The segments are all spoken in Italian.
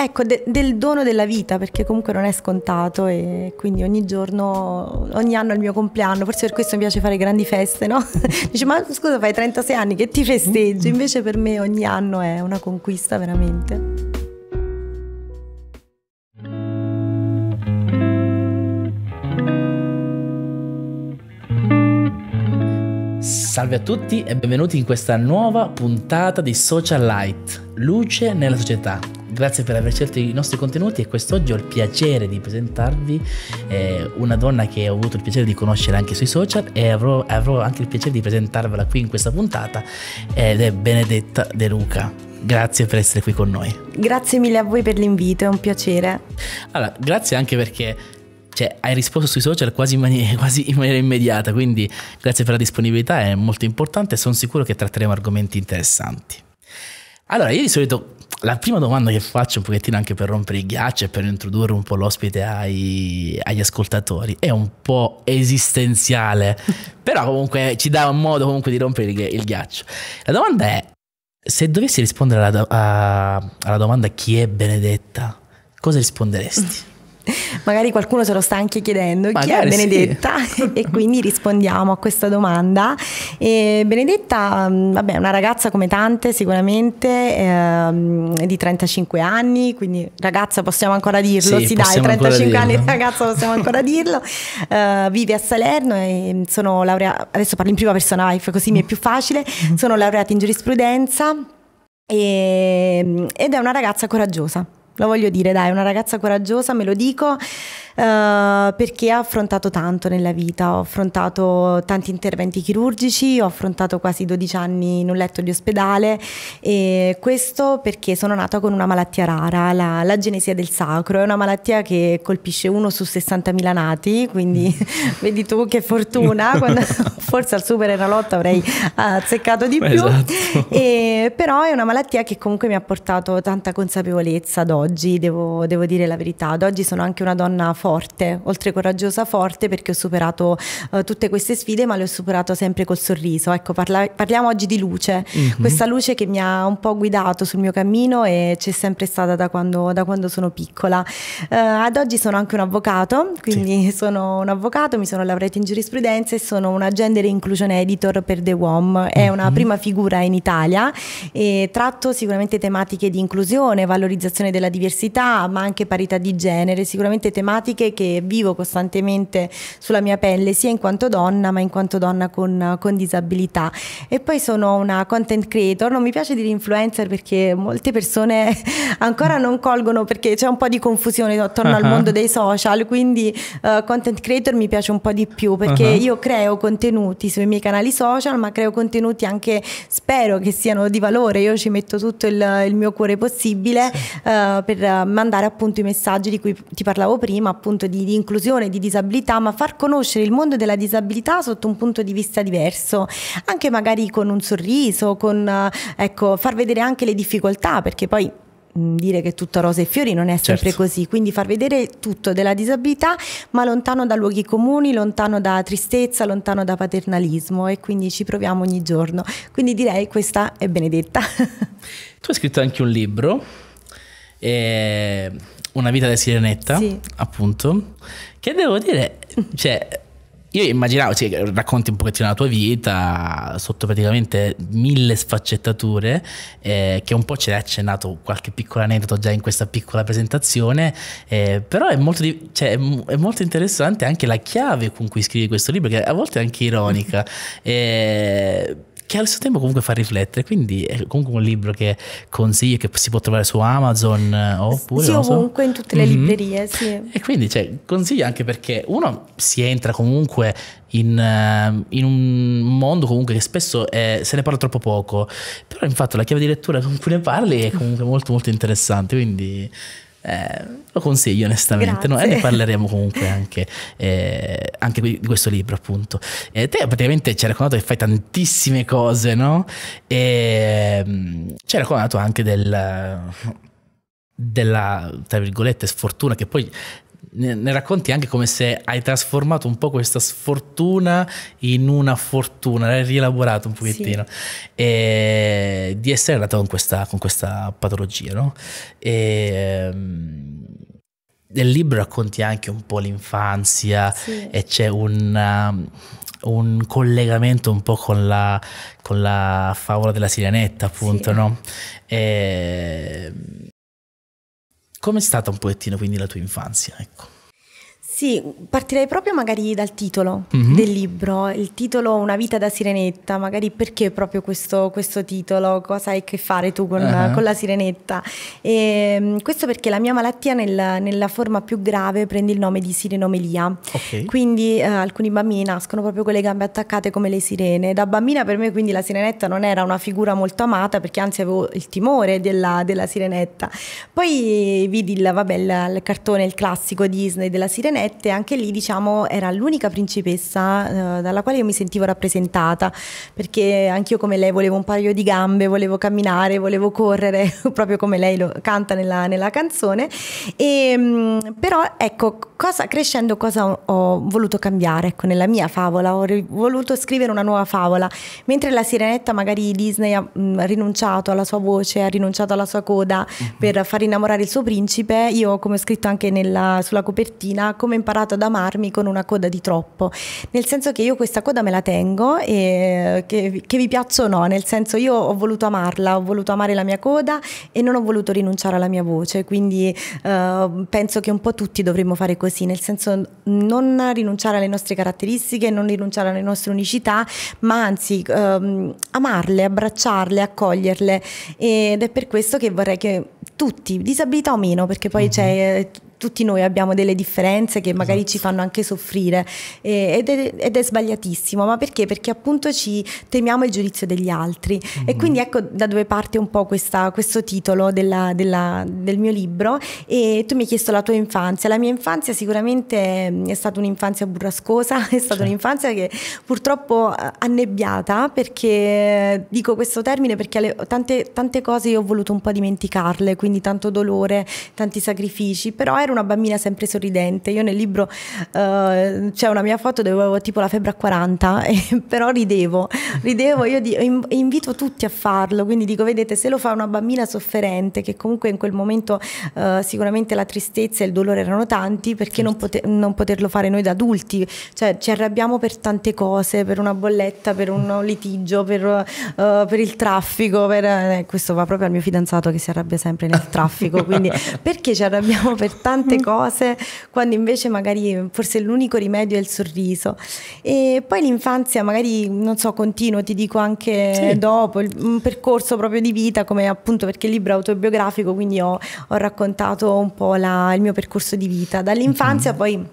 Ecco, de- del dono della vita, perché comunque non è scontato e quindi ogni giorno, ogni anno è il mio compleanno, forse per questo mi piace fare grandi feste, no? Dice, ma scusa, fai 36 anni che ti festeggi? Invece per me ogni anno è una conquista veramente. Salve a tutti e benvenuti in questa nuova puntata di Social Light, Luce nella società Grazie per aver scelto i nostri contenuti e quest'oggi ho il piacere di presentarvi eh, una donna che ho avuto il piacere di conoscere anche sui social e avrò, avrò anche il piacere di presentarvela qui in questa puntata ed è Benedetta De Luca grazie per essere qui con noi. Grazie mille a voi per l'invito, è un piacere. Allora, grazie anche perché cioè, hai risposto sui social quasi in, maniera, quasi in, maniera, immediata, quindi grazie per la disponibilità, è molto importante e sono sicuro che tratteremo argomenti interessanti. Allora, io di solito la prima domanda che faccio un pochettino anche per rompere il ghiaccio e per introdurre un po' l'ospite ai, agli ascoltatori è un po' esistenziale, però comunque ci dà un modo comunque di rompere il, il ghiaccio. La domanda è, se dovessi rispondere alla, do- a, alla domanda chi è Benedetta, cosa risponderesti? Magari qualcuno se lo sta anche chiedendo Magari chi è Benedetta sì. e quindi rispondiamo a questa domanda. E Benedetta, mm, vabbè, una ragazza come tante sicuramente, eh, di 35 anni, quindi ragazza possiamo ancora dirlo, sì, sì dai, 35 anni ragazza possiamo ancora dirlo, uh, vive a Salerno e mm, sono laureata, adesso parlo in prima persona, così mi è più facile, mm-hmm. sono laureata in giurisprudenza mm, ed è una ragazza coraggiosa lo voglio dire, dai, una ragazza coraggiosa, me lo dico. Eh, perché ho affrontato tanto nella vita, ho affrontato tanti interventi chirurgici, ho affrontato quasi 12 anni in un letto di ospedale e questo perché sono nata con una malattia rara, la, la genesia del sacro, è una malattia che colpisce uno su 60.000 nati, quindi mm. vedi tu che fortuna, quando, forse al Super Enalotto avrei azzeccato di più, esatto. e, però è una malattia che comunque mi ha portato tanta consapevolezza ad oggi, devo, devo dire la verità, ad oggi sono anche una donna forte forte, oltre coraggiosa forte perché ho superato eh, tutte queste sfide ma le ho superato sempre col sorriso. Ecco, parla parliamo oggi di luce, mm -hmm. questa luce che mi ha un po' guidato sul mio cammino e c'è sempre stata da quando, da quando sono piccola. Eh, ad oggi sono anche un avvocato, quindi sì. sono un avvocato, mi sono laureata in giurisprudenza e sono una gender inclusion editor per The WOM, è mm -hmm. una mhm. prima figura in Italia e tratto sicuramente tematiche di inclusione, valorizzazione della diversità ma anche parità di genere, sicuramente tematiche problematiche che vivo costantemente sulla mia pelle, sia in quanto donna, ma in quanto donna con, con disabilità. E poi sono una content creator, non mi piace dire influencer perché molte persone ancora non colgono perché c'è un po' di confusione attorno uh -huh. al mondo dei social, quindi uh, content creator mi piace un po' di più perché uh -huh. io creo contenuti sui miei canali social, ma creo contenuti anche, spero che siano di valore, io ci metto tutto il, il mio cuore possibile sì. Eh, per mandare appunto i messaggi di cui ti parlavo prima, appunto di, di, inclusione, di disabilità, ma far conoscere il mondo della disabilità sotto un punto di vista diverso, anche magari con un sorriso, con eh, ecco, far vedere anche le difficoltà, perché poi mm, dire che tutto rose e fiori non è sempre certo. così, quindi far vedere tutto della disabilità ma lontano da luoghi comuni, lontano da tristezza, lontano da paternalismo e quindi ci proviamo ogni giorno. Quindi direi questa è benedetta. tu hai scritto anche un libro. E eh, una vita da sirenetta, sì. appunto, che devo dire, cioè, io immaginavo, cioè, racconti un pochettino la tua vita sotto praticamente mille sfaccettature, eh, che un po' ce l'hai accennato qualche piccolo aneddoto già in questa piccola presentazione, eh, però è molto, cioè, è molto, interessante anche la chiave con cui scrivi questo libro, che a volte è anche ironica. eh, che allo stesso tempo comunque fa riflettere, quindi è comunque un libro che consiglio, che si può trovare su Amazon eh, oppure... Sì, ovunque, so. in tutte le mm-hmm. librerie, sì. E quindi cioè, consiglio anche perché uno si entra comunque in, eh, in, un mondo comunque che spesso è, se ne parla troppo poco, però infatti la chiave di lettura con cui ne parli è comunque molto molto interessante, quindi eh, lo consiglio onestamente no? e ne parleremo comunque anche, eh, anche, di questo libro appunto e eh, te praticamente ci hai raccontato che fai tantissime cose no? e mm, ci hai raccontato anche del, della tra virgolette sfortuna che poi ne, ne, racconti anche come se hai trasformato un po' questa sfortuna in una fortuna, l'hai rielaborato un pochettino, sì. e di essere andato con questa, con questa patologia. No? E, ehm, nel libro racconti anche un po' l'infanzia sì. e c'è un, um, un, collegamento un po' con la, con la favola della Sirianetta, appunto, sì. no? E, Com'è stata un pochettino quindi la tua infanzia? Ecco. Sì, partirei proprio magari dal titolo mm-hmm. del libro, il titolo Una vita da sirenetta, magari perché proprio questo, questo titolo, cosa hai a che fare tu con, uh-huh. con la sirenetta. E, ehm, questo perché la mia malattia nel, nella forma più grave prende il nome di sirenomelia, okay. quindi eh, alcuni bambini nascono proprio con le gambe attaccate come le sirene. Da bambina per me quindi la sirenetta non era una figura molto amata perché anzi avevo il timore della, della sirenetta. Poi vidi il, vabbè, il, il cartone, il classico Disney della sirenetta 7, anche lì diciamo era l'unica principessa eh, dalla quale io mi sentivo rappresentata, perché anch'io come lei volevo un paio di gambe, volevo camminare, volevo correre, proprio come lei lo canta nella, nella canzone. E, mm, però ecco, cosa, crescendo cosa ho, ho voluto cambiare? Ecco, nella mia favola ho voluto scrivere una nuova favola, mentre la sirenetta magari Disney ha mh, mm, rinunciato alla sua voce, ha rinunciato alla sua coda mm -hmm. per far innamorare il suo principe, io come ho scritto anche nella, sulla copertina, come imparato ad amarmi con una coda di troppo, nel senso che io questa coda me la tengo e che, che vi piaccia o no, nel senso io ho voluto amarla, ho voluto amare la mia coda e non ho voluto rinunciare alla mia voce, quindi eh, penso che un po' tutti dovremmo fare così, nel senso non rinunciare alle nostre caratteristiche, non rinunciare alle nostre unicità, ma anzi ehm, amarle, abbracciarle, accoglierle ed è per questo che vorrei che tutti, disabilità o meno, perché poi mm -hmm. c'è tutti noi abbiamo delle differenze che magari esatto. ci fanno anche soffrire eh, ed, è, ed, è, sbagliatissimo, ma perché? Perché appunto ci temiamo il giudizio degli altri mm -hmm. e mm-hmm. quindi ecco da dove parte un po' questa, questo titolo della, della, del mio libro e tu mi hai chiesto la tua infanzia, la mia infanzia sicuramente mm, è stata un'infanzia burrascosa, è stata un'infanzia che purtroppo eh, annebbiata perché dico questo termine perché tante, tante cose io ho voluto un po' dimenticarle, quindi tanto dolore, tanti sacrifici, però era era una bambina sempre sorridente. Io nel libro eh, c'è una mia foto dove avevo tipo la febbre a 40, e, però ridevo, ridevo. Io di, invito tutti a farlo, quindi dico, vedete, se lo fa una bambina sofferente, che comunque in quel momento eh, sicuramente la tristezza e il dolore erano tanti, perché certo. non, poter, non, poterlo fare noi da adulti? Cioè ci arrabbiamo per tante cose, per una bolletta, per un litigio, per, uh, per il traffico, per, eh, questo va proprio al mio fidanzato che si arrabbia sempre nel traffico, quindi perché ci arrabbiamo per tante tante mm. cose, quando invece magari forse l'unico rimedio è il sorriso. E poi l'infanzia magari, non so, continuo, ti dico anche sì. dopo, un percorso proprio di vita, come appunto perché il libro è autobiografico, quindi ho, ho raccontato un po' la, il mio percorso di vita. Dall'infanzia mm. poi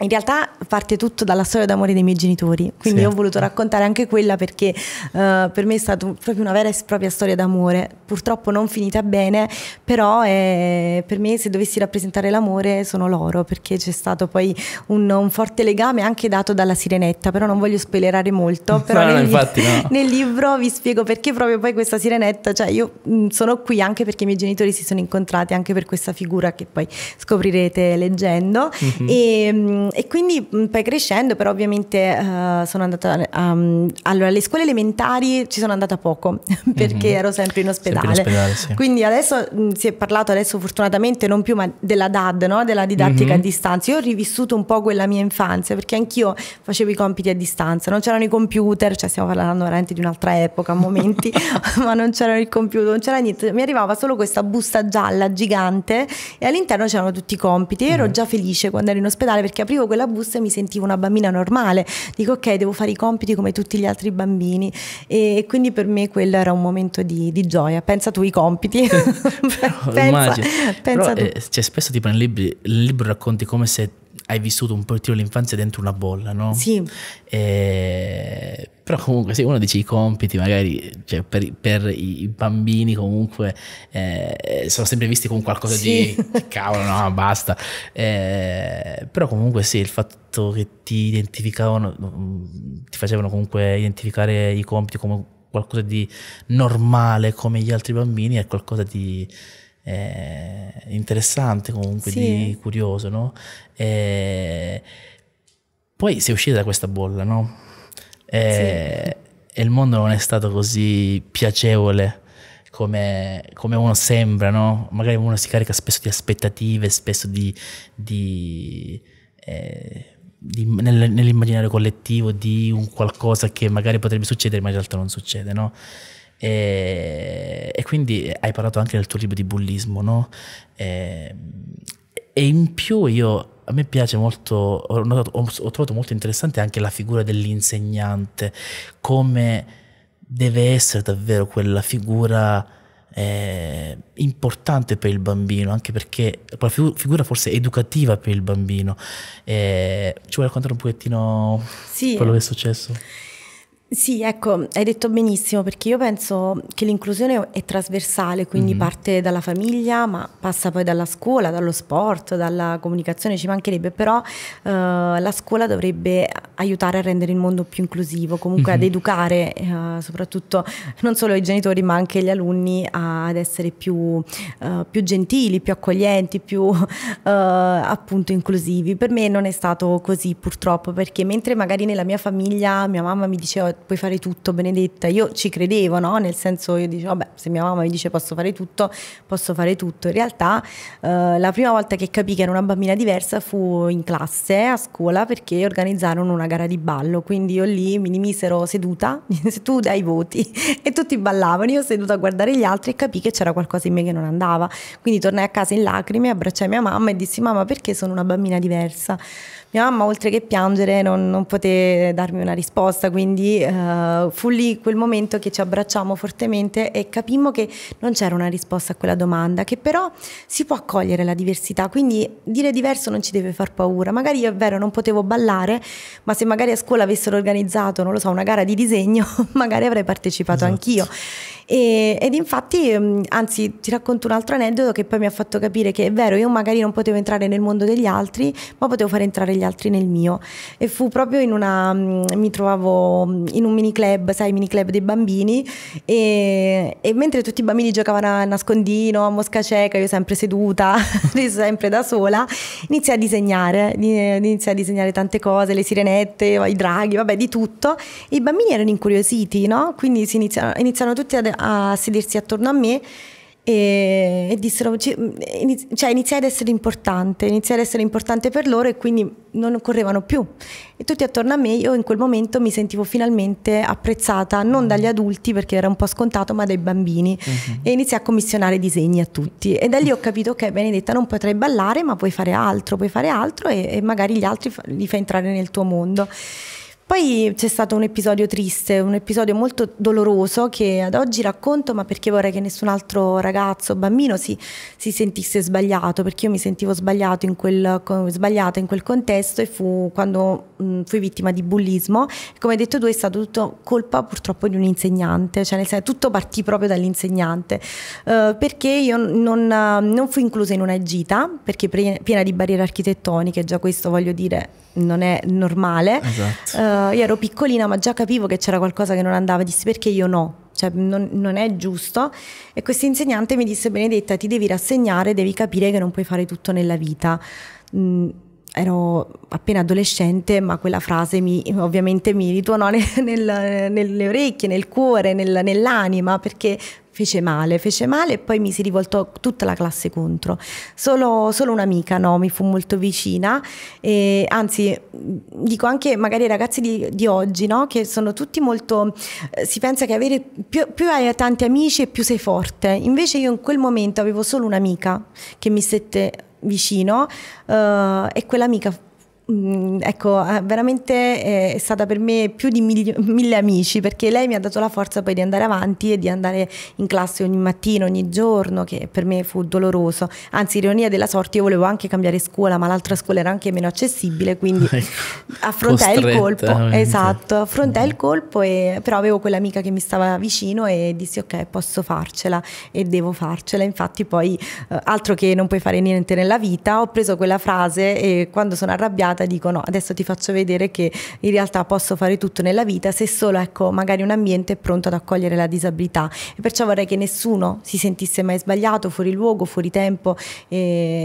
in realtà parte tutto dalla storia d'amore dei miei genitori, quindi sì. ho voluto raccontare anche quella perché uh, per me è stata proprio una vera e propria storia d'amore, purtroppo non finita bene, però è, per me se dovessi rappresentare l'amore sono loro, perché c'è stato poi un, un, forte legame anche dato dalla sirenetta, però non voglio spoilerare molto, però no, nel, infatti, no. nel, libro vi spiego perché proprio poi questa sirenetta, cioè io mm, sono qui anche perché i miei genitori si sono incontrati, anche per questa figura che poi scoprirete leggendo. Mhm. Mm -hmm. e, Ehm, e quindi poi crescendo, però ovviamente uh, sono andata... Um, allora, alle scuole elementari ci sono andata poco perché mm -hmm. ero sempre in ospedale. Sempre in ospedale sì. Quindi adesso mh, si è parlato, adesso fortunatamente non più, ma della DAD, no? della didattica mm -hmm. a distanza. Io ho rivissuto un po' quella mia infanzia perché anch'io facevo i compiti a distanza, non c'erano i computer, cioè stiamo parlando veramente di un'altra epoca a momenti, ma non c'era il computer, non c'era niente. Mi arrivava solo questa busta gialla gigante e all'interno c'erano tutti i compiti. Io ero mm -hmm. già felice quando ero in ospedale perché aprivo aprivo quella busta e mi sentivo una bambina normale, dico ok devo fare i compiti come tutti gli altri bambini e quindi per me quello era un momento di, di gioia, pensa tu i compiti, Però, pensa, pensa Però, eh, cioè, spesso tipo nel libro, nel libro racconti come se hai vissuto un po' l'infanzia dentro una bolla, no? Sì. E... Eh, però comunque se uno dice i compiti, magari cioè, per, per, i bambini comunque eh, sono sempre visti con qualcosa sì. di cavolo, no, basta. Eh, però comunque sì, il fatto che ti identificavano, mm, ti facevano comunque identificare i compiti come qualcosa di normale come gli altri bambini è qualcosa di eh, interessante comunque, sì. di curioso, no? E eh, poi si è uscita da questa bolla, no? E, eh, sì. e il mondo non è stato così piacevole come, come uno sembra, no? Magari uno si carica spesso di aspettative, spesso di... di eh, nel, nell'immaginario collettivo di un qualcosa che magari potrebbe succedere ma in realtà non succede, no? E, e, quindi hai parlato anche nel tuo libro di bullismo, no? E, e in più io a me piace molto, ho, notato, ho, trovato molto interessante anche la figura dell'insegnante, come deve essere davvero quella figura eh, importante per il bambino, anche perché quella figura forse educativa per il bambino. Eh, ci vuoi raccontare un pochettino sì. quello che è successo? Sì. Sì, ecco, hai detto benissimo perché io penso che l'inclusione è trasversale, quindi mm. parte dalla famiglia, ma passa poi dalla scuola, dallo sport, dalla comunicazione, ci mancherebbe, però eh, la scuola dovrebbe aiutare a rendere il mondo più inclusivo, comunque mm -hmm. ad mm-hmm. educare eh, soprattutto non solo i genitori ma anche gli alunni ad essere più, eh, più gentili, più accoglienti, più eh, appunto inclusivi. Per me non è stato così purtroppo perché mentre magari nella mia famiglia mia mamma mi diceva puoi fare tutto, Benedetta. Io ci credevo, no? Nel senso, io dicevo, vabbè, se mia mamma mi dice posso fare tutto, posso fare tutto. In realtà, eh, la prima volta che capì che era una bambina diversa fu in classe, a scuola, perché organizzarono una gara di ballo. Quindi io lì mi misero seduta, se tu dai voti, e tutti ballavano. Io seduta a guardare gli altri e capì che c'era qualcosa in me che non andava. Quindi tornai a casa in lacrime, abbracciai mia mamma e dissi, mamma, perché sono una bambina diversa? Mia mamma oltre che piangere non, non poté darmi una risposta, quindi uh, fu lì quel momento che ci abbracciammo fortemente e capimmo che non c'era una risposta a quella domanda, che però si può accogliere la diversità, quindi dire diverso non ci deve far paura. Magari è vero non potevo ballare, ma se magari a scuola avessero organizzato, non lo so, una gara di disegno, magari avrei partecipato esatto. anch'io. E, ed infatti, mm, anzi, ti racconto un altro aneddoto che poi mi ha fatto capire che è vero, io magari non potevo entrare nel mondo degli altri, ma potevo fare entrare gli altri nel mio. E fu proprio in una, mm, mi trovavo mm, in un mini club, sai, mini club dei bambini, e, e mentre tutti i bambini giocavano a nascondino, a mosca cieca, io sempre seduta, sempre da sola, iniziai a disegnare, iniziai a disegnare tante cose, le sirenette, i draghi, vabbè, di tutto. E I bambini erano incuriositi, no? Quindi iniziano, iniziano tutti a, a sedersi attorno a me e, e dissero, cioè iniziai ad essere importante, iniziai ad essere importante per loro e quindi non correvano più. E tutti attorno a me, io in quel momento mi sentivo finalmente apprezzata non dagli mm. adulti perché era un po' scontato, ma dai bambini uh mm-hmm. -huh. e iniziai a commissionare disegni a tutti. E da lì ho capito che Benedetta non potrai ballare, ma puoi fare altro, puoi fare altro e, e magari gli altri li fai entrare nel tuo mondo. Poi c'è stato un episodio triste, un episodio molto doloroso che ad oggi racconto, ma perché vorrei che nessun altro ragazzo o bambino si, si, sentisse sbagliato, perché io mi sentivo sbagliato in quel, sbagliata in quel contesto e fu quando mh, mm, fui vittima di bullismo. Come hai detto tu, è stato tutto colpa purtroppo di un insegnante, cioè nel senso tutto partì proprio dall'insegnante, eh, perché io non, non, fui inclusa in una gita, perché piena di barriere architettoniche, già questo voglio dire non è normale. Esatto. Eh, eh, io ero piccolina ma già capivo che c'era qualcosa che non andava, dissi perché io no, cioè non, non è giusto. E questa insegnante mi disse Benedetta ti devi rassegnare, devi capire che non puoi fare tutto nella vita. Mm, ero appena adolescente, ma quella frase mi, ovviamente mi rituonò nel, nel, nelle orecchie, nel cuore, nel, nell'anima, perché fece male, fece male e poi mi si rivoltò tutta la classe contro. Solo, solo un'amica no, mi fu molto vicina, e, anzi dico anche magari ai ragazzi di, di oggi no, che sono tutti molto, eh, si pensa che avere più, più, hai tanti amici e più sei forte, invece io in quel momento avevo solo un'amica che mi stette vicino eh, e quell'amica Mm, ecco, eh, veramente eh, è stata per me più di mille, mille amici perché lei mi ha dato la forza poi di andare avanti e di andare in classe ogni mattina, ogni giorno, che per me fu doloroso. Anzi, ironia della sorte, io volevo anche cambiare scuola, ma l'altra scuola era anche meno accessibile, quindi ecco, affrontai il colpo. Esatto, affrontai il mm. colpo, e, però avevo quell'amica che mi stava vicino e dissi ok, posso farcela e devo farcela. Infatti poi, eh, altro che non puoi fare niente nella vita, ho preso quella frase e quando sono arrabbiata sfigata dico no, adesso ti faccio vedere che in realtà posso fare tutto nella vita se solo ecco magari un ambiente è pronto ad accogliere la disabilità e perciò vorrei che nessuno si sentisse mai sbagliato, fuori luogo, fuori tempo e,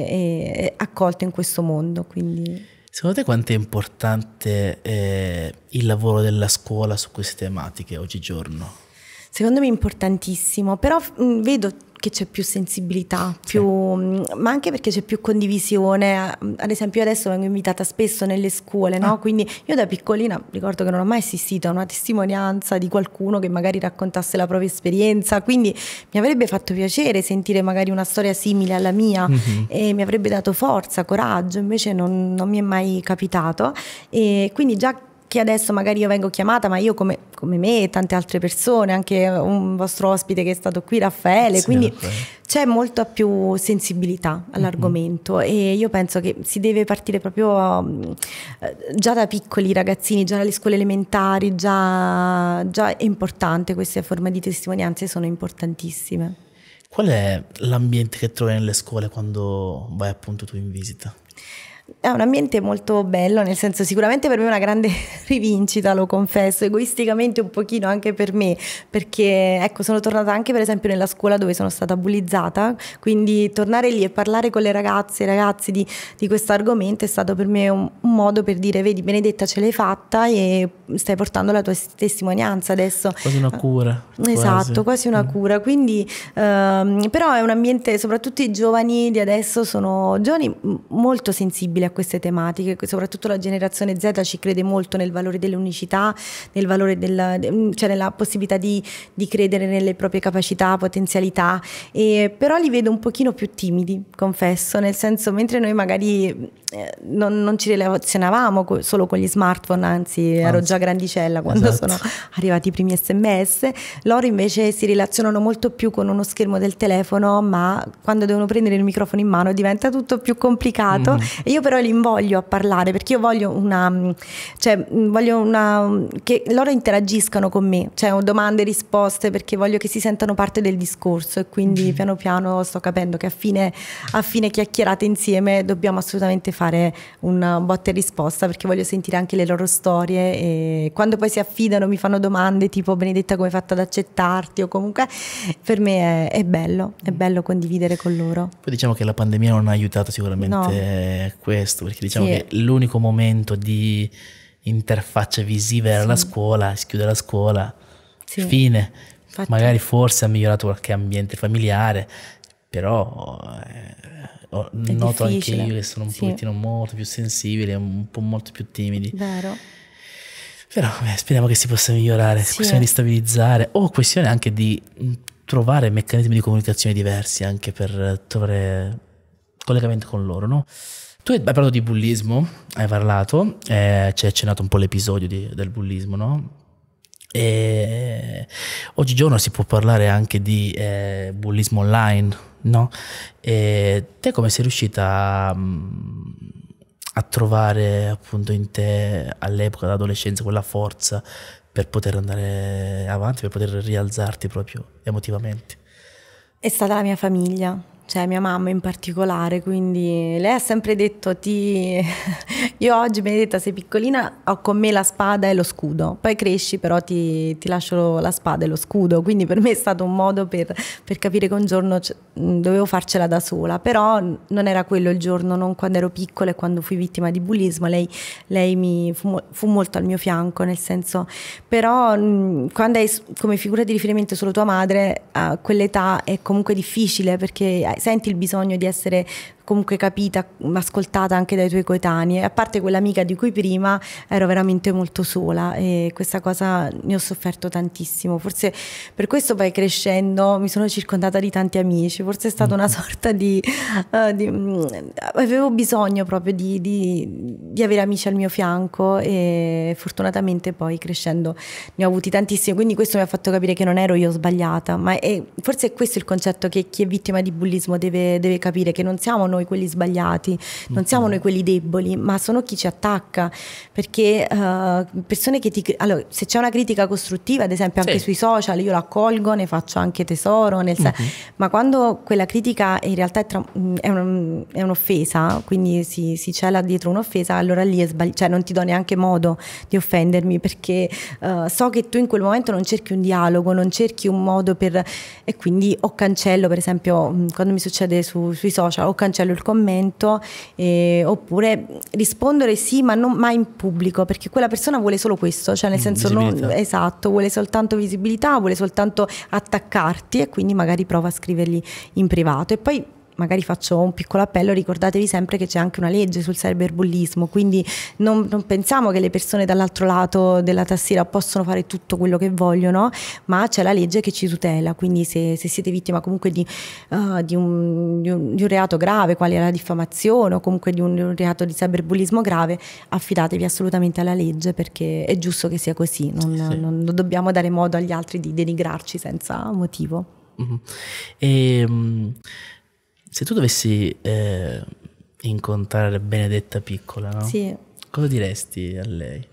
e accolto in questo mondo. Quindi... Secondo te quanto è importante eh, il lavoro della scuola su queste tematiche oggigiorno? Secondo me è importantissimo, però mh, vedo perché c'è più sensibilità, più, sì. Mm, ma anche perché c'è più condivisione. Mm, ad esempio, io adesso vengo invitata spesso nelle scuole, no? ah. quindi io da piccolina ricordo che non ho mai assistito a una testimonianza di qualcuno che magari raccontasse la propria esperienza, quindi mi avrebbe fatto piacere sentire magari una storia simile alla mia mm -hmm. e mi avrebbe dato forza, coraggio, invece non, non mi è mai capitato. E quindi già che adesso magari io vengo chiamata, ma io come come me e tante altre persone, anche un vostro ospite che è stato qui, Raffaele, sì, quindi c'è molta più sensibilità all'argomento mm -hmm. e io penso che si deve partire proprio mm, eh, già da piccoli ragazzini, già dalle scuole elementari, già, già è importante, queste forme di testimonianze sono importantissime. Qual è l'ambiente che trovi nelle scuole quando vai appunto tu in visita? È un ambiente molto bello, nel senso sicuramente per me è una grande rivincita, lo confesso, egoisticamente un pochino anche per me, perché ecco sono tornata anche per esempio nella scuola dove sono stata bullizzata, quindi tornare lì e parlare con le ragazze e ragazzi di, di questo argomento è stato per me un, un, modo per dire vedi Benedetta ce l'hai fatta e stai portando la tua testimonianza adesso. Quasi una cura. Esatto, quasi, quasi una mm. cura, quindi ehm, però è un ambiente, soprattutto i giovani di adesso sono giovani molto sensibili sensibili a queste tematiche, soprattutto la generazione Z ci crede molto nel valore dell'unicità, nel valore della, mm, cioè nella possibilità di, di, credere nelle proprie capacità, potenzialità, e, però li vedo un pochino più timidi, confesso, nel senso mentre noi magari eh, non, non, ci relazionavamo co- solo con gli smartphone, anzi, ero ah. già grandicella quando esatto. sono arrivati i primi sms. Loro invece si relazionano molto più con uno schermo del telefono, ma quando devono prendere il microfono in mano diventa tutto più complicato. Mm. E io però li invoglio a parlare perché io voglio una, cioè, mm, voglio una, che loro interagiscano con me, cioè domande e risposte perché voglio che si sentano parte del discorso e quindi mm. piano piano sto capendo che a fine, a fine chiacchierate insieme dobbiamo assolutamente fare fare una botta e risposta perché voglio sentire anche le loro storie e quando poi si affidano mi fanno domande tipo Benedetta come hai fatto ad accettarti o comunque per me è, è bello, è bello condividere con loro. Poi diciamo che la pandemia non ha aiutato sicuramente no. questo perché diciamo sì. che l'unico momento di interfaccia visiva era sì. la scuola, si chiude la scuola, sì. fine. Infatti. Magari forse ha migliorato qualche ambiente familiare, però eh, Noto anche io che sono un sì. pochettino molto più sensibile, un po' molto più timidi. Vero. Però beh, speriamo che si possa migliorare, sì. questione di stabilizzare o questione anche di mm, trovare meccanismi di comunicazione diversi anche per trovare collegamento con loro, no? Tu hai parlato di bullismo, hai parlato, eh, c'è cioè, nato un po' l'episodio di, del bullismo, no? E oggigiorno si può parlare anche di eh, bullismo online, no? E te come sei riuscita a, mm, a trovare appunto in te all'epoca dell'adolescenza quella forza per poter andare avanti, per poter rialzarti proprio emotivamente? È stata la mia famiglia, cioè mia mamma in particolare, quindi lei ha sempre detto ti... io oggi Benedetta sei piccolina, ho con me la spada e lo scudo, poi cresci però ti, ti lascio la spada e lo scudo, quindi per me è stato un modo per, per capire che un giorno dovevo farcela da sola, però non era quello il giorno, non quando ero piccola e quando fui vittima di bullismo, lei, lei mi fu, fu, molto al mio fianco, nel senso però quando hai come figura di riferimento solo tua madre a quell'età è comunque difficile perché senti il bisogno di essere comunque capita, mm, ascoltata anche dai tuoi coetanei, a parte quell'amica di cui prima ero veramente molto sola e questa cosa ne ho sofferto tantissimo, forse per questo poi crescendo mi sono circondata di tanti amici, forse è stata una mm. sorta di... Uh, di mm, avevo bisogno proprio di, di, di, avere amici al mio fianco e fortunatamente poi crescendo ne ho avuti tantissimi, quindi questo mi ha fatto capire che non ero io sbagliata, ma è, forse è questo il concetto che chi è vittima di bullismo deve, deve capire, che non siamo noi quelli sbagliati, non mm-hmm. siamo noi quelli deboli, ma sono chi ci attacca, perché uh, persone che ti... Allora, se c'è una critica costruttiva, ad esempio anche sì. sui social, io la accolgo, ne faccio anche tesoro, nel sen- uh-huh. ma quando quella critica in realtà è, tra- è, un- è un'offesa, quindi si-, si, cela dietro un'offesa, allora lì è sbagliato, cioè non ti do neanche modo di offendermi, perché uh, so che tu in quel momento non cerchi un dialogo, non cerchi un modo per... e quindi o cancello, per esempio, mm, quando mi succede su- sui social, o cancello cancello il commento eh, oppure rispondere sì ma non mai in pubblico perché quella persona vuole solo questo, cioè nel mm, senso non, esatto, vuole soltanto visibilità, vuole soltanto attaccarti e quindi magari prova a scrivergli in privato e poi magari faccio un piccolo appello, ricordatevi sempre che c'è anche una legge sul cyberbullismo, quindi non, non pensiamo che le persone dall'altro lato della tastiera possono fare tutto quello che vogliono, ma c'è la legge che ci tutela, quindi se, se siete vittima comunque di, uh, di, un, di, un, di, un, reato grave, quale è la diffamazione o comunque di un, un, reato di cyberbullismo grave, affidatevi assolutamente alla legge perché è giusto che sia così, non, sì. non dobbiamo dare modo agli altri di denigrarci senza motivo. Mm -hmm. E, ehm, se tu dovessi eh, incontrare Benedetta piccola, no? sì. cosa diresti a lei?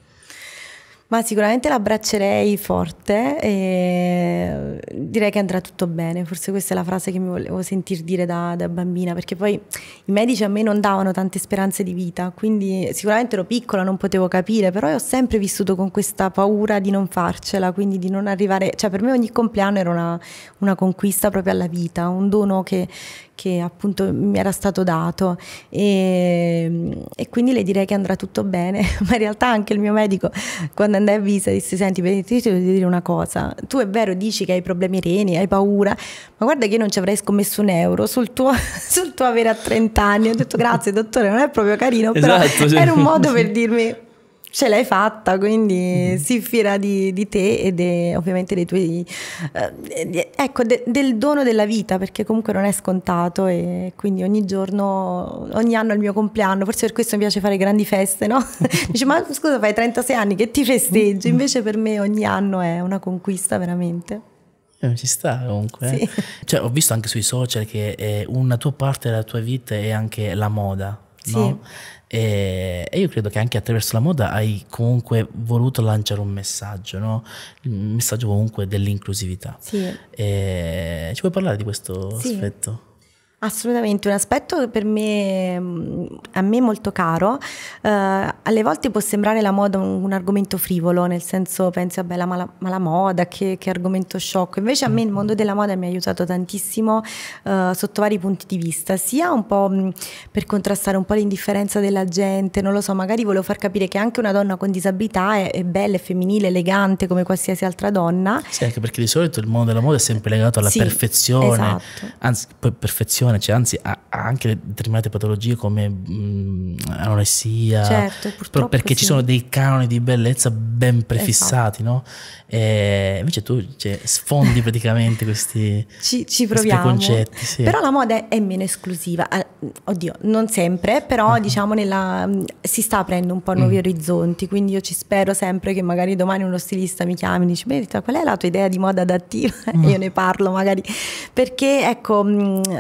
Ma sicuramente l'abbraccerei forte e direi che andrà tutto bene. Forse questa è la frase che mi volevo sentire dire da, da, bambina, perché poi i medici a me non davano tante speranze di vita, quindi sicuramente ero piccola, non potevo capire, però io ho sempre vissuto con questa paura di non farcela, quindi di non arrivare, cioè per me ogni compleanno era una, una conquista proprio alla vita, un dono che, che appunto mi era stato dato e, e, quindi le direi che andrà tutto bene, ma in realtà anche il mio medico quando andai a visita disse senti Benedetto io ti devo dire una cosa, tu è vero dici che hai problemi reni, hai paura, ma guarda che io non ci avrei scommesso un euro sul tuo, sul tuo avere a 30 anni, ho detto grazie dottore non è proprio carino, esatto, però era un modo per dirmi ce l'hai fatta, quindi mm. si fiera di, di, te e de, ovviamente dei tuoi... Eh, ecco, de, del dono della vita, perché comunque non è scontato e quindi ogni giorno, ogni anno è il mio compleanno, forse per questo mi piace fare grandi feste, no? Dici, ma scusa, fai 36 anni che ti festeggi, mm-hmm. invece per me ogni anno è una conquista veramente. Eh, ci sta comunque. Eh. Sì. Cioè, ho visto anche sui social che eh, una tua parte della tua vita è anche la moda. No? Sì. E, io credo che anche attraverso la moda hai comunque voluto lanciare un messaggio, no? il messaggio comunque dell'inclusività. Sì. E ci puoi parlare di questo sì. aspetto? Assolutamente, un aspetto per me, a me molto caro, eh, alle volte può sembrare la moda un, un argomento frivolo, nel senso pensi, vabbè, la mala, mala moda, che, che, argomento sciocco, invece a me il mondo della moda mi ha aiutato tantissimo eh, sotto vari punti di vista, sia un po' mh, per contrastare un po' l'indifferenza della gente, non lo so, magari volevo far capire che anche una donna con disabilità è, è bella, è femminile, elegante come qualsiasi altra donna. Sì, anche perché di solito il mondo della moda è sempre legato alla sì, perfezione, esatto. anzi, perfezione giovane, cioè, anzi ha anche determinate patologie come mh, mm, anoressia, certo, perché sì. ci sono dei canoni di bellezza ben esatto. prefissati, esatto. no? E invece tu cioè, sfondi praticamente questi, ci, ci questi concetti. Sì. Però la moda è meno esclusiva, oddio, non sempre, però uh-huh. diciamo nella, mm, si sta aprendo un po' nuovi uh orizzonti, quindi io ci spero sempre che magari domani uno stilista mi chiami e dice Merita, qual è la tua idea di moda adattiva? uh io ne parlo magari, perché ecco,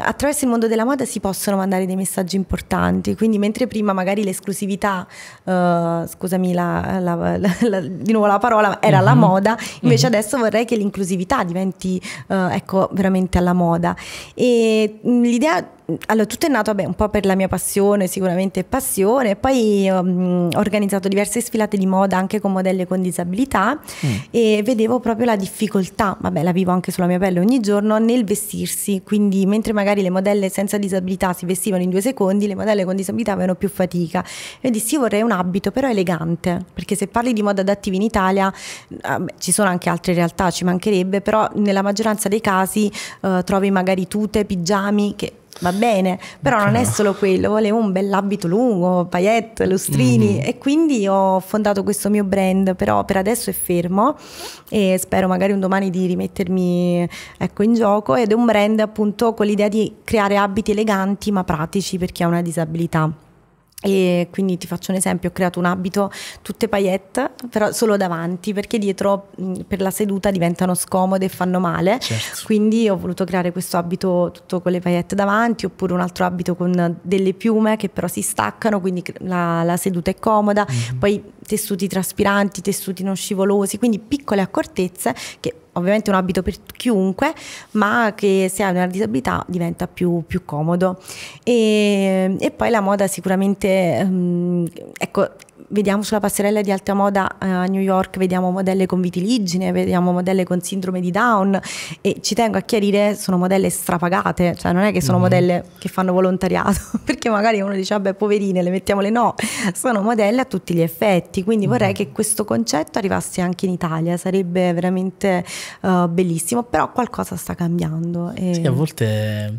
attraverso il mondo della moda si si possono mandare dei messaggi importanti. Quindi mentre prima magari l'esclusività, uh, scusami la, la, la, di nuovo la parola, era mm -hmm. alla mhm. moda, invece mm -hmm. adesso vorrei che l'inclusività diventi uh, ecco, veramente alla moda. E mm, l'idea allora, tutto è nato beh, un po' per la mia passione, sicuramente passione, poi um, ho organizzato diverse sfilate di moda anche con modelle con disabilità mm. e vedevo proprio la difficoltà, vabbè la vivo anche sulla mia pelle ogni giorno, nel vestirsi, quindi mentre magari le modelle senza disabilità si vestivano in due secondi, le modelle con disabilità avevano più fatica. Io dissi io vorrei un abito però elegante, perché se parli di moda adattiva in Italia eh, ci sono anche altre realtà, ci mancherebbe, però nella maggioranza dei casi eh, trovi magari tute, pigiami che va bene, però non è solo quello, volevo un bell'abito lungo, paillette, lustrini mm. e quindi ho fondato questo mio brand, però per adesso è fermo e spero magari un domani di rimettermi ecco, in gioco ed è un brand appunto con l'idea di creare abiti eleganti ma pratici per chi ha una disabilità. E quindi ti faccio un esempio, ho creato un abito tutte paillette, però solo davanti, perché dietro mm, per la seduta diventano scomode e fanno male. Certo. Quindi ho voluto creare questo abito tutto con le paillette davanti, oppure un altro abito con delle piume che però si staccano, quindi la, la seduta è comoda. Mm-hmm. Poi tessuti traspiranti, tessuti non scivolosi, quindi piccole accortezze che ovviamente è un abito per chiunque, ma che se hai una disabilità diventa più, più comodo. E, e, poi la moda sicuramente, ehm, ecco, vediamo sulla passerella di alta moda eh, a New York, vediamo modelle con vitiligine, vediamo modelle con sindrome di Down e ci tengo a chiarire, sono modelle strapagate, cioè non è che sono mm modelle che fanno volontariato, perché magari uno dice, vabbè, poverine, le mettiamole, no, sono modelle a tutti gli effetti, quindi mm vorrei che questo concetto arrivasse anche in Italia, sarebbe veramente uh, bellissimo, però qualcosa sta cambiando. E... Sì, a volte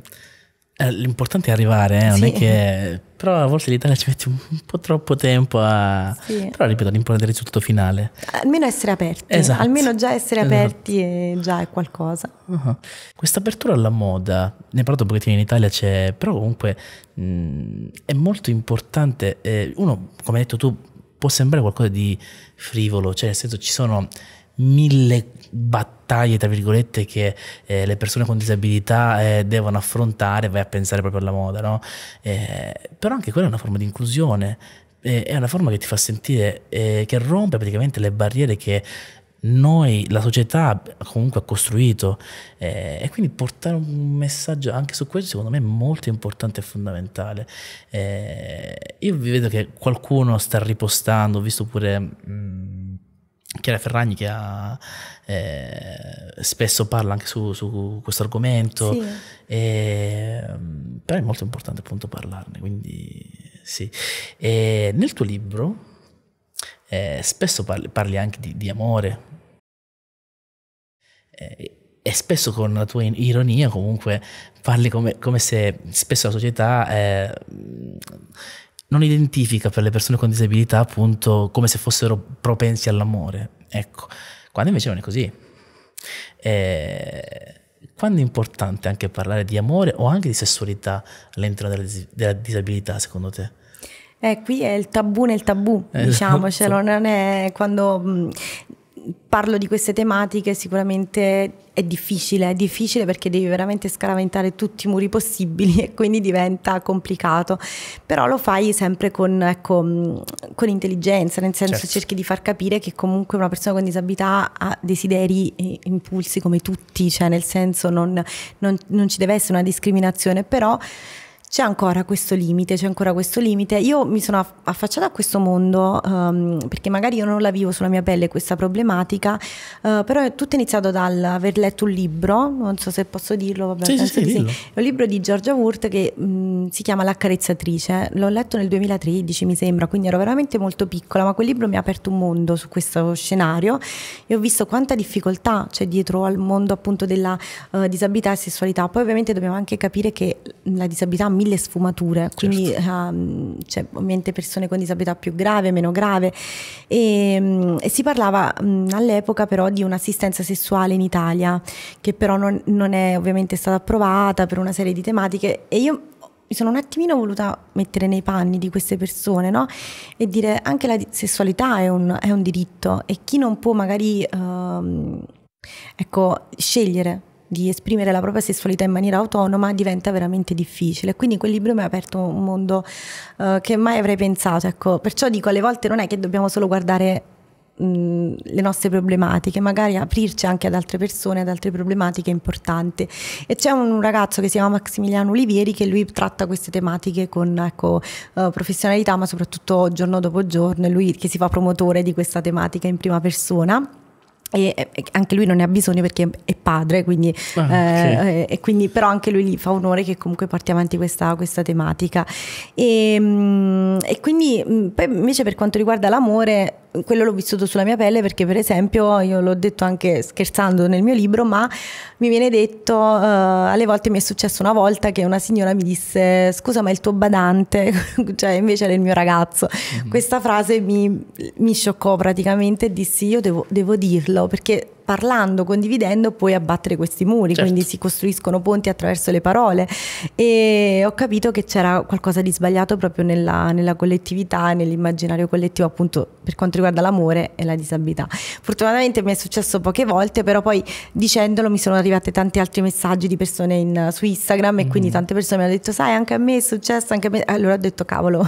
eh, l'importante è arrivare, eh? non sì. è che... Però a volte l'Italia ci mette un po' troppo tempo a... Sì. Però ripeto, l'importante è il risultato finale. Almeno essere aperti. Esatto. Almeno già essere esatto. aperti è già è qualcosa. Uh-huh. Questa apertura alla moda, ne parlo un pochettino in Italia, c'è... Però comunque mh, mm, è molto importante. Eh, uno, come hai detto tu, può sembrare qualcosa di frivolo, cioè nel senso ci sono mille battaglie, tra virgolette, che eh, le persone con disabilità eh, devono affrontare, vai a pensare proprio alla moda, no? Eh, però anche quella è una forma di inclusione, eh, è una forma che ti fa sentire, eh, che rompe praticamente le barriere che noi, la società comunque ha costruito eh, e quindi portare un messaggio anche su questo secondo me è molto importante e fondamentale. io vedo che qualcuno sta ripostando, ho visto pure... Mh, mm, Chiara Ferragni che ha, eh, spesso parla anche su, su questo argomento, sì. e, ehm, però è molto importante appunto parlarne, quindi sì. E nel tuo libro eh, spesso parli, parli, anche di, di amore eh, e spesso con la tua ironia comunque parli come, come se spesso la società eh, non identifica per le persone con disabilità appunto come se fossero propensi all'amore, ecco, quando invece non è così. E eh, quando è importante anche parlare di amore o anche di sessualità all'interno della, dis della disabilità secondo te? Eh, qui è il tabù nel tabù, esatto. diciamocelo, non è quando mm, parlo di queste tematiche sicuramente è difficile, è difficile perché devi veramente scaraventare tutti i muri possibili e quindi diventa complicato, però lo fai sempre con, ecco, mm, con intelligenza, nel senso certo. cerchi di far capire che comunque una persona con disabilità ha desideri e impulsi come tutti, cioè nel senso non, non, non ci deve essere una discriminazione, però c'è ancora questo limite, c'è ancora questo limite. Io mi sono affacciata a questo mondo um, perché magari io non la vivo sulla mia pelle questa problematica, uh, però è tutto iniziato dall'aver letto un libro, non so se posso dirlo, vabbè, sì, sì, sì. È un libro di Giorgia Wurt che mh, mm, si chiama L'accarezzatrice, l'ho letto nel 2013 mi sembra, quindi ero veramente molto piccola, ma quel libro mi ha aperto un mondo su questo scenario e ho visto quanta difficoltà c'è dietro al mondo appunto della uh, disabilità e sessualità. Poi ovviamente dobbiamo anche capire che la disabilità mille sfumature, certo. quindi certo. um, cioè, ovviamente persone con disabilità più grave, meno grave e, um, e si parlava um, all'epoca però di un'assistenza sessuale in Italia che però non, non è ovviamente stata approvata per una serie di tematiche e io mi sono un attimino voluta mettere nei panni di queste persone no? e dire anche la sessualità è un, è un diritto e chi non può magari ehm, ecco, scegliere di esprimere la propria sessualità in maniera autonoma diventa veramente difficile. Quindi quel libro mi ha aperto un mondo uh, che mai avrei pensato. Ecco. Perciò dico, alle volte non è che dobbiamo solo guardare le nostre problematiche, magari aprirci anche ad altre persone, ad altre problematiche importanti. E c'è un ragazzo che si chiama Maximiliano Olivieri che lui tratta queste tematiche con ecco, uh, professionalità, ma soprattutto giorno dopo giorno, è lui che si fa promotore di questa tematica in prima persona. E anche lui non ne ha bisogno perché è padre, quindi, ah, eh, sì. Eh, e quindi però anche lui gli fa onore che comunque porti avanti questa, questa tematica. E, ehm, e quindi invece per quanto riguarda l'amore, quello l'ho vissuto sulla mia pelle perché per esempio io l'ho detto anche scherzando nel mio libro ma mi viene detto uh, alle volte mi è successo una volta che una signora mi disse scusa ma il tuo badante cioè invece era il mio ragazzo mm -hmm. questa frase mi, mi, scioccò praticamente e dissi io devo, devo dirlo perché parlando, condividendo, puoi abbattere questi muri, certo. quindi si costruiscono ponti attraverso le parole e ho capito che c'era qualcosa di sbagliato proprio nella, nella collettività, nell'immaginario collettivo appunto per quanto riguarda l'amore e la disabilità. Fortunatamente mi è successo poche volte, però poi dicendolo mi sono arrivati tanti altri messaggi di persone in, su Instagram e mm. quindi tante persone mi hanno detto sai anche a me è successo, anche a me, allora ho detto cavolo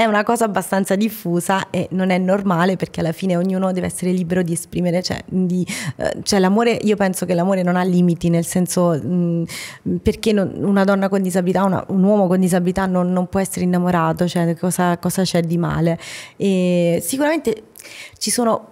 è una cosa abbastanza diffusa e non è normale perché alla fine ognuno deve essere libero di esprimere, cioè, eh, cioè l'amore, io penso che l'amore non ha limiti, nel senso mh, mm, perché non, una donna con disabilità, una, un uomo con disabilità non, non può essere innamorato, cioè cosa, cosa c'è di male? E sicuramente ci sono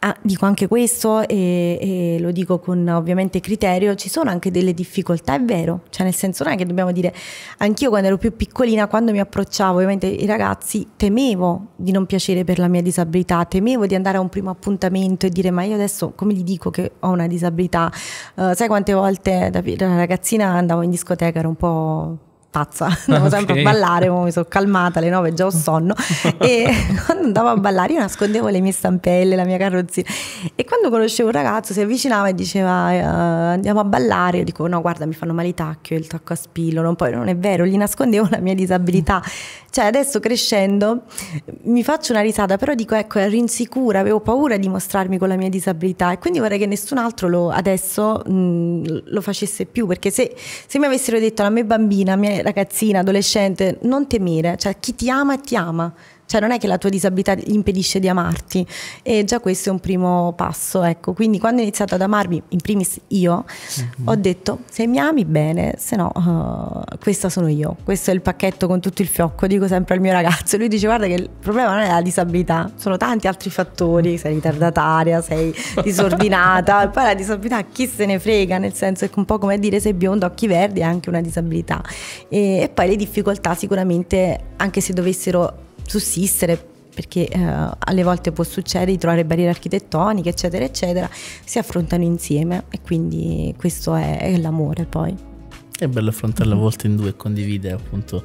Ah, dico anche questo e, e, lo dico con ovviamente criterio, ci sono anche delle difficoltà, è vero, cioè nel senso non è che dobbiamo dire, anch'io quando ero più piccolina, quando mi approcciavo ovviamente ai ragazzi, temevo di non piacere per la mia disabilità, temevo di andare a un primo appuntamento e dire ma io adesso come gli dico che ho una disabilità? Uh, sai quante volte da ragazzina andavo in discoteca, ero un po' pazza, andavo okay. sempre a ballare, mi sono calmata alle 9, già ho sonno e quando andavo a ballare io nascondevo le mie stampelle, la mia carrozzina e quando conoscevo un ragazzo si avvicinava e diceva uh, andiamo a ballare, io dico no guarda mi fanno male i tacchi, il tacco a spillo, non, poi non è vero, gli nascondevo la mia disabilità, cioè adesso crescendo mi faccio una risata però dico ecco ero insicura, avevo paura di mostrarmi con la mia disabilità e quindi vorrei che nessun altro lo, adesso mh, lo facesse più perché se, se mi avessero detto la mia bambina mi ragazzina, adolescente, non temere, cioè chi ti ama ti ama, cioè non è che la tua disabilità gli impedisce di amarti e già questo è un primo passo, ecco. Quindi quando ho iniziato ad amarmi, in primis io, mm -hmm. ho detto se mi ami bene, se no uh, questa sono io, questo è il pacchetto con tutto il fiocco, dico sempre al mio ragazzo, lui dice guarda che il problema non è la disabilità, sono tanti altri fattori, sei ritardataria, sei disordinata, e poi la disabilità chi se ne frega, nel senso è un po' come dire sei biondo, occhi verdi, è anche una disabilità. E, e poi le difficoltà sicuramente, anche se dovessero sussistere perché eh, alle volte può succedere di trovare barriere architettoniche, eccetera, eccetera, si affrontano insieme e quindi questo è, è l'amore poi. È bello affrontarla a volte in due e condividere appunto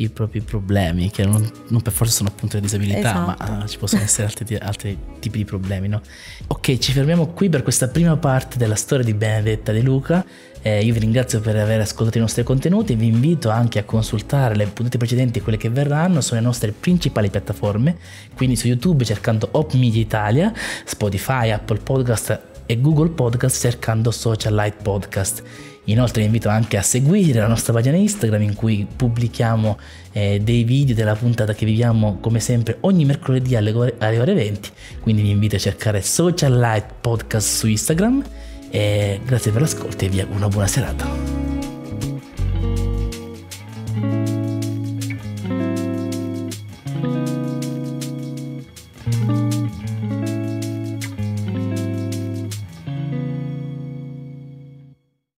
i propri problemi, che non, non per forza sono appunto le disabilità, esatto. ma ah, ci possono essere altri, altri tipi di problemi, no? Ok, ci fermiamo qui per questa prima parte della storia di Benedetta De Luca. Eh, io vi ringrazio per aver ascoltato i nostri contenuti, vi invito anche a consultare le puntate precedenti e quelle che verranno sulle nostre principali piattaforme, quindi su YouTube cercando Op Media Italia, Spotify, Apple Podcast e Google Podcast cercando Social Light Podcast. Inoltre vi invito anche a seguire la nostra pagina Instagram in cui pubblichiamo eh, dei video della puntata che viviamo come sempre ogni mercoledì alle ore, alle ore 20, quindi vi invito a cercare Social Light Podcast su Instagram. E grazie per l'ascolto e vi auguro una buona serata.